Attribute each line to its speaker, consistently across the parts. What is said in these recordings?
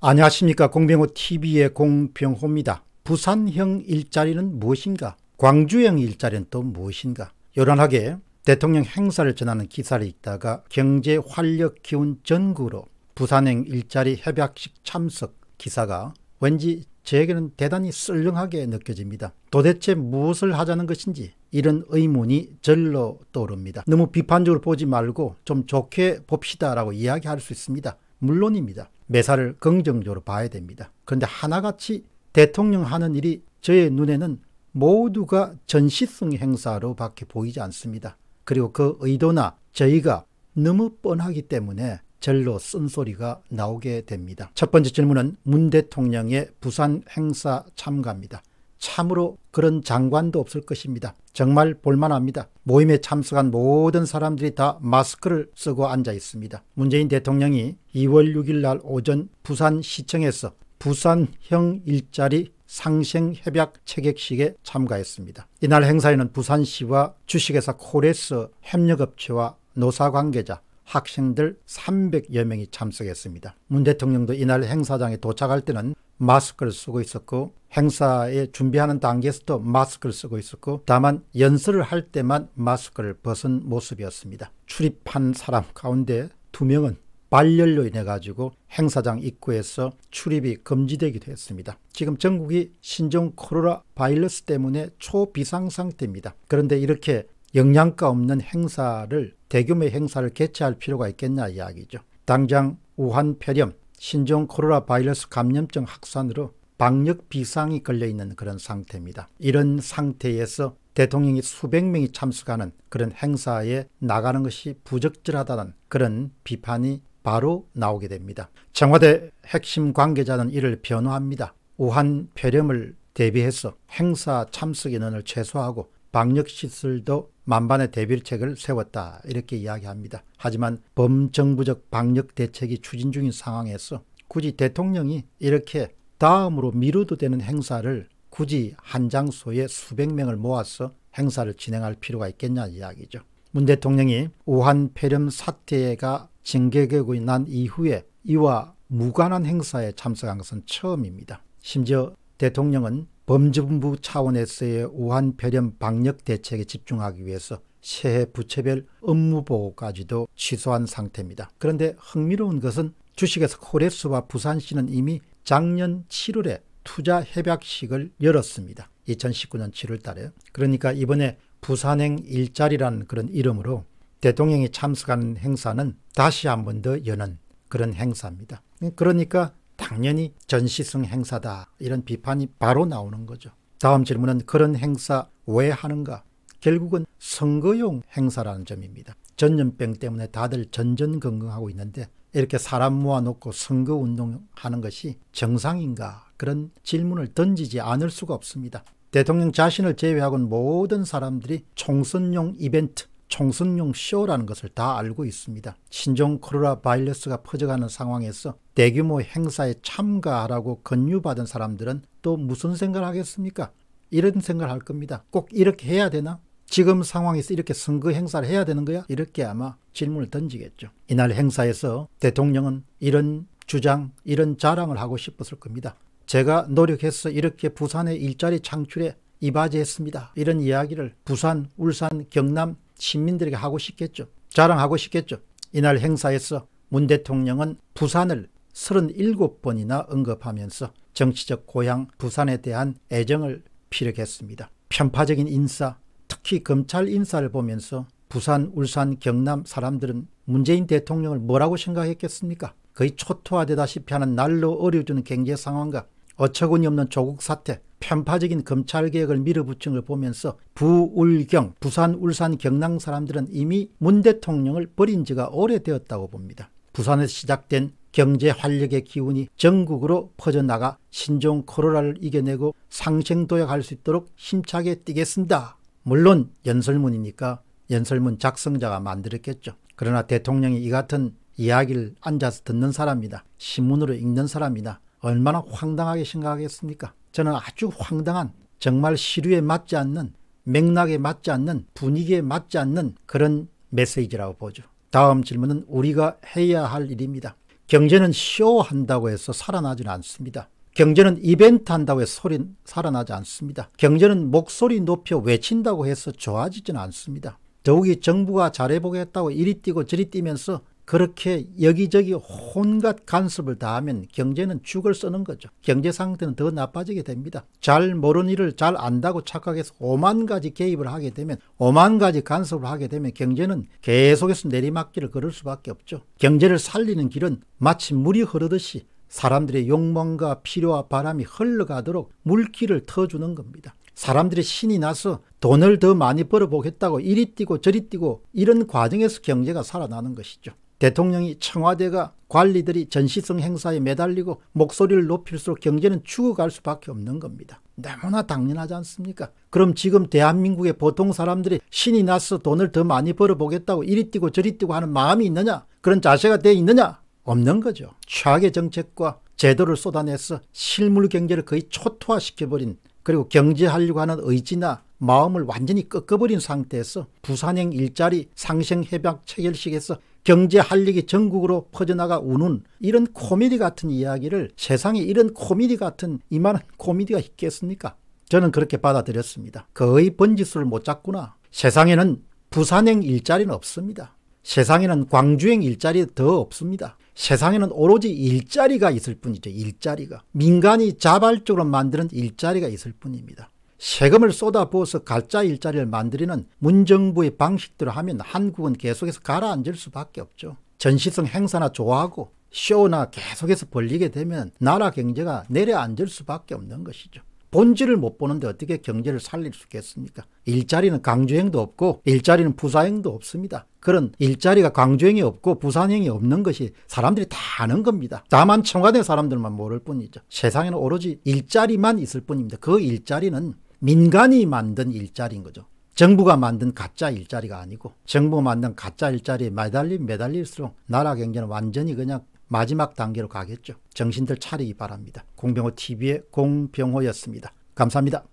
Speaker 1: 안녕하십니까 공병호TV의 공병호입니다. 부산형 일자리는 무엇인가? 광주형 일자리는 또 무엇인가? 요란하게 대통령 행사를 전하는 기사를 읽다가 경제 활력 기운 전구로 부산행 일자리 협약식 참석 기사가 왠지 제게는 대단히 썰렁하게 느껴집니다. 도대체 무엇을 하자는 것인지 이런 의문이 절로 떠오릅니다. 너무 비판적으로 보지 말고 좀 좋게 봅시다라고 이야기할 수 있습니다. 물론입니다. 매사를 긍정적으로 봐야 됩니다. 그런데 하나같이 대통령 하는 일이 저의 눈에는 모두가 전시성 행사로 밖에 보이지 않습니다. 그리고 그 의도나 저희가 너무 뻔하기 때문에 절로 쓴소리가 나오게 됩니다. 첫 번째 질문은 문 대통령의 부산 행사 참가입니다. 참으로 그런 장관도 없을 것입니다. 정말 볼만합니다. 모임에 참석한 모든 사람들이 다 마스크를 쓰고 앉아 있습니다. 문재인 대통령이 2월 6일 날 오전 부산시청에서 부산형 일자리 상생협약 체결식에 참가했습니다. 이날 행사에는 부산시와 주식회사 코레스 협력업체와 노사관계자 학생들 300여 명이 참석했습니다. 문 대통령도 이날 행사장에 도착할 때는 마스크를 쓰고 있었고 행사에 준비하는 단계에서도 마스크를 쓰고 있었고 다만 연설을 할 때만 마스크를 벗은 모습이었습니다. 출입한 사람 가운데 두 명은 발열로 인해 가지고 행사장 입구에서 출입이 금지되기도 했습니다. 지금 전국이 신종 코로나 바이러스 때문에 초비상 상태입니다. 그런데 이렇게 영양가 없는 행사를 대규모 의 행사를 개최할 필요가 있겠냐 이야기죠. 당장 우한 폐렴, 신종 코로나 바이러스 감염증 확산으로 방역 비상이 걸려있는 그런 상태입니다. 이런 상태에서 대통령이 수백 명이 참석하는 그런 행사에 나가는 것이 부적절하다는 그런 비판이 바로 나오게 됩니다. 청와대 핵심 관계자는 이를 변호합니다. 우한 폐렴을 대비해서 행사 참석 인원을 최소화하고 방역 시설도 만반의 대비책을 세웠다 이렇게 이야기합니다. 하지만 범정부적 방역 대책이 추진 중인 상황에서 굳이 대통령이 이렇게 다음으로 미루도 되는 행사를 굳이 한 장소에 수백 명을 모아서 행사를 진행할 필요가 있겠냐 이야기죠. 문 대통령이 우한 폐렴 사태가 징계되고 난 이후에 이와 무관한 행사에 참석한 것은 처음입니다. 심지어 대통령은 범죄부 본 차원에서의 우한 폐렴 방역 대책에 집중하기 위해서 새해 부채별 업무 보고까지도 취소한 상태입니다. 그런데 흥미로운 것은 주식에서 코레스와 부산시는 이미 작년 7월에 투자 협약식을 열었습니다. 2019년 7월 달에. 그러니까 이번에 부산행 일자리라는 그런 이름으로 대통령이 참석하는 행사는 다시 한 번 더 여는 그런 행사입니다. 그러니까 당연히 전시성 행사다. 이런 비판이 바로 나오는 거죠. 다음 질문은 그런 행사 왜 하는가? 결국은 선거용 행사라는 점입니다. 전염병 때문에 다들 전전긍긍하고 있는데 이렇게 사람 모아놓고 선거 운동하는 것이 정상인가 그런 질문을 던지지 않을 수가 없습니다. 대통령 자신을 제외하고는 모든 사람들이 총선용 이벤트 총선용 쇼라는 것을 다 알고 있습니다. 신종 코로나 바이러스가 퍼져가는 상황에서 대규모 행사에 참가하라고 권유받은 사람들은 또 무슨 생각을 하겠습니까? 이런 생각을 할 겁니다. 꼭 이렇게 해야 되나? 지금 상황에서 이렇게 선거 행사를 해야 되는 거야? 이렇게 아마 질문을 던지겠죠. 이날 행사에서 대통령은 이런 주장, 이런 자랑을 하고 싶었을 겁니다. 제가 노력해서 이렇게 부산의 일자리 창출에 이바지했습니다. 이런 이야기를 부산, 울산, 경남 시민들에게 하고 싶겠죠. 자랑하고 싶겠죠. 이날 행사에서 문 대통령은 부산을 37번이나 언급하면서 정치적 고향 부산에 대한 애정을 피력했습니다. 편파적인 인사, 특히 검찰 인사를 보면서 부산, 울산, 경남 사람들은 문재인 대통령을 뭐라고 생각했겠습니까? 거의 초토화되다시피 하는 날로 어려워지는 경제 상황과 어처구니 없는 조국 사태, 편파적인 검찰 개혁을 밀어붙인 걸 보면서 부울경, 부산, 울산, 경남 사람들은 이미 문 대통령을 버린 지가 오래되었다고 봅니다. 부산에서 시작된 경제 활력의 기운이 전국으로 퍼져나가 신종 코로나를 이겨내고 상생도약할수 있도록 힘차게 뛰겠습니다. 물론 연설문이니까 연설문 작성자가 만들었겠죠. 그러나 대통령이 이 같은 이야기를 앉아서 듣는 사람이다. 신문으로 읽는 사람이다. 얼마나 황당하게 생각하겠습니까? 저는 아주 황당한 정말 시류에 맞지 않는 맥락에 맞지 않는 분위기에 맞지 않는 그런 메시지라고 보죠. 다음 질문은 우리가 해야 할 일입니다. 경제는 쇼한다고 해서 살아나지는 않습니다. 경제는 이벤트 한다고 해서 소리 살아나지 않습니다. 경제는 목소리 높여 외친다고 해서 좋아지지는 않습니다. 더욱이 정부가 잘해보겠다고 이리 뛰고 저리 뛰면서 그렇게 여기저기 혼갖 간섭을 다하면 경제는 죽을 쓰는 거죠. 경제 상태는 더 나빠지게 됩니다. 잘 모르는 일을 잘 안다고 착각해서 5만 가지 개입을 하게 되면 5만 가지 간섭을 하게 되면 경제는 계속해서 내리막길을 걸을 수밖에 없죠. 경제를 살리는 길은 마치 물이 흐르듯이 사람들의 욕망과 필요와 바람이 흘러가도록 물길을 터주는 겁니다. 사람들이 신이 나서 돈을 더 많이 벌어보겠다고 이리 뛰고 저리 뛰고 이런 과정에서 경제가 살아나는 것이죠. 대통령이 청와대가 관리들이 전시성 행사에 매달리고 목소리를 높일수록 경제는 죽어갈 수밖에 없는 겁니다. 너무나 당연하지 않습니까? 그럼 지금 대한민국의 보통 사람들이 신이 나서 돈을 더 많이 벌어보겠다고 이리 뛰고 저리 뛰고 하는 마음이 있느냐? 그런 자세가 돼 있느냐? 없는 거죠. 최악의 정책과 제도를 쏟아내서 실물 경제를 거의 초토화시켜버린 그리고 경제하려고 하는 의지나 마음을 완전히 꺾어버린 상태에서 부산행 일자리 상생 협약 체결식에서 경제 할리기 전국으로 퍼져나가 우는 이런 코미디 같은 이야기를 세상에 이런 코미디 같은 이만한 코미디가 있겠습니까? 저는 그렇게 받아들였습니다. 거의 번지수를 못 잡구나. 세상에는 부산행 일자리는 없습니다. 세상에는 광주행 일자리 더 없습니다. 세상에는 오로지 일자리가 있을 뿐이죠. 일자리가. 민간이 자발적으로 만드는 일자리가 있을 뿐입니다. 세금을 쏟아부어서 가짜 일자리를 만드는 문정부의 방식대로 하면 한국은 계속해서 가라앉을 수밖에 없죠. 전시성 행사나 좋아하고 쇼나 계속해서 벌리게 되면 나라 경제가 내려앉을 수밖에 없는 것이죠. 본질을 못 보는데 어떻게 경제를 살릴 수 있겠습니까? 일자리는 강조행도 없고 일자리는 부사행도 없습니다. 그런 일자리가 강조행이 없고 부산행이 없는 것이 사람들이 다 아는 겁니다. 다만 청와대 사람들만 모를 뿐이죠. 세상에는 오로지 일자리만 있을 뿐입니다. 그 일자리는 민간이 만든 일자리인 거죠. 정부가 만든 가짜 일자리가 아니고 정부 만든 가짜 일자리에 매달리 매달릴수록 나라 경제는 완전히 그냥 마지막 단계로 가겠죠. 정신들 차리기 바랍니다. 공병호 TV의 공병호였습니다. 감사합니다.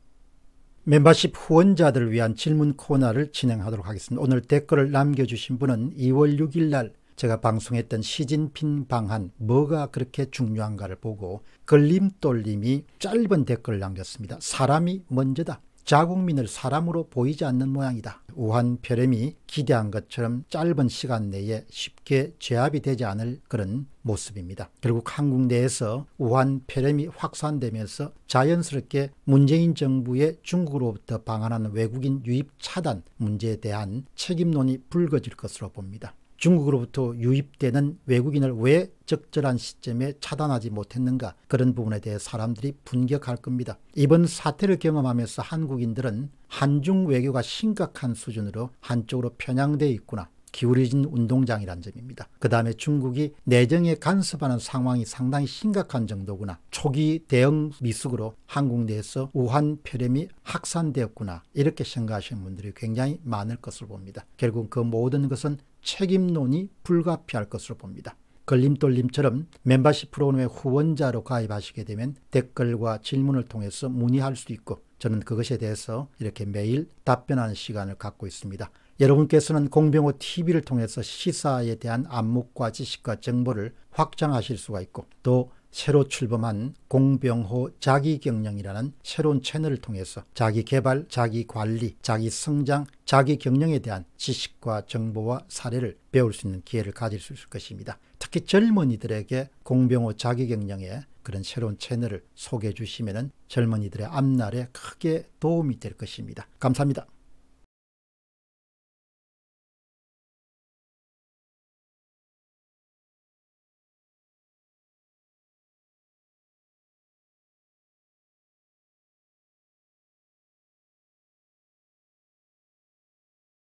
Speaker 1: 멤버십 후원자들을 위한 질문 코너를 진행하도록 하겠습니다. 오늘 댓글을 남겨주신 분은 2월 6일 날 제가 방송했던 시진핑 방한 뭐가 그렇게 중요한가를 보고 걸림돌님이 짧은 댓글을 남겼습니다. 사람이 먼저다. 자국민을 사람으로 보이지 않는 모양이다. 우한 폐렴이 기대한 것처럼 짧은 시간 내에 쉽게 제압이 되지 않을 그런 모습입니다. 결국 한국 내에서 우한 폐렴이 확산되면서 자연스럽게 문재인 정부의 중국으로부터 방한한 외국인 유입 차단 문제에 대한 책임론이 불거질 것으로 봅니다. 중국으로부터 유입되는 외국인을 왜 적절한 시점에 차단하지 못했는가 그런 부분에 대해 사람들이 분격할 겁니다. 이번 사태를 경험하면서 한국인들은 한중 외교가 심각한 수준으로 한쪽으로 편향되어 있구나. 기울어진 운동장이란 점입니다. 그 다음에 중국이 내정에 간섭하는 상황이 상당히 심각한 정도구나. 초기 대응 미숙으로 한국 내에서 우한 폐렴이 확산되었구나. 이렇게 생각하시는 분들이 굉장히 많을 것을 봅니다. 결국 그 모든 것은 책임론이 불가피할 것으로 봅니다. 걸림돌림처럼 멤버십 프로그램의 후원자로 가입하시게 되면 댓글과 질문을 통해서 문의할 수도 있고 저는 그것에 대해서 이렇게 매일 답변하는 시간을 갖고 있습니다. 여러분께서는 공병호 TV를 통해서 시사에 대한 안목과 지식과 정보를 확장하실 수가 있고 또 새로 출범한 공병호 자기경영이라는 새로운 채널을 통해서 자기개발, 자기관리, 자기성장, 자기경영에 대한 지식과 정보와 사례를 배울 수 있는 기회를 가질 수 있을 것입니다. 특히 젊은이들에게 공병호 자기경영의 그런 새로운 채널을 소개해 주시면 젊은이들의 앞날에 크게 도움이 될 것입니다. 감사합니다.